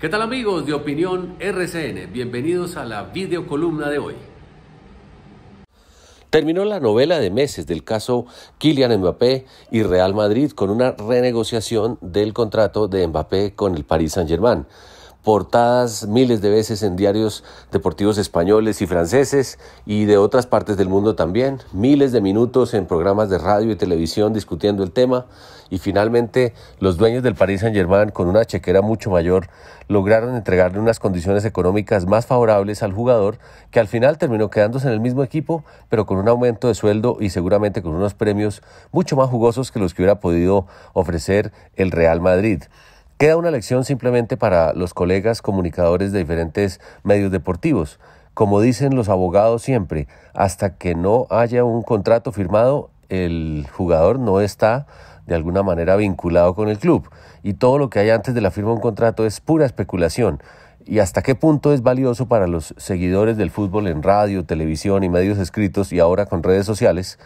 ¿Qué tal amigos de Opinión RCN? Bienvenidos a la videocolumna de hoy. Terminó la novela de meses del caso Kylian Mbappé y Real Madrid con una renegociación del contrato de Mbappé con el Paris Saint-Germain portadas miles de veces en diarios deportivos españoles y franceses y de otras partes del mundo también, miles de minutos en programas de radio y televisión discutiendo el tema y finalmente los dueños del Paris Saint-Germain con una chequera mucho mayor lograron entregarle unas condiciones económicas más favorables al jugador que al final terminó quedándose en el mismo equipo pero con un aumento de sueldo y seguramente con unos premios mucho más jugosos que los que hubiera podido ofrecer el Real Madrid. Queda una lección simplemente para los colegas comunicadores de diferentes medios deportivos. Como dicen los abogados siempre, hasta que no haya un contrato firmado, el jugador no está de alguna manera vinculado con el club. Y todo lo que hay antes de la firma de un contrato es pura especulación. ¿Y hasta qué punto es valioso para los seguidores del fútbol en radio, televisión y medios escritos y ahora con redes sociales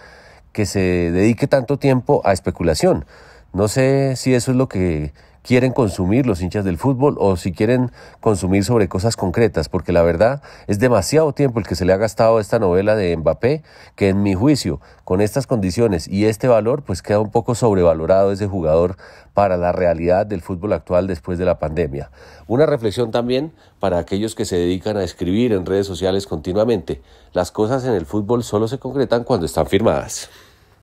que se dedique tanto tiempo a especulación? No sé si eso es lo que quieren consumir los hinchas del fútbol o si quieren consumir sobre cosas concretas, porque la verdad es demasiado tiempo el que se le ha gastado esta novela de Mbappé, que en mi juicio, con estas condiciones y este valor, pues queda un poco sobrevalorado ese jugador para la realidad del fútbol actual después de la pandemia. Una reflexión también para aquellos que se dedican a escribir en redes sociales continuamente. Las cosas en el fútbol solo se concretan cuando están firmadas.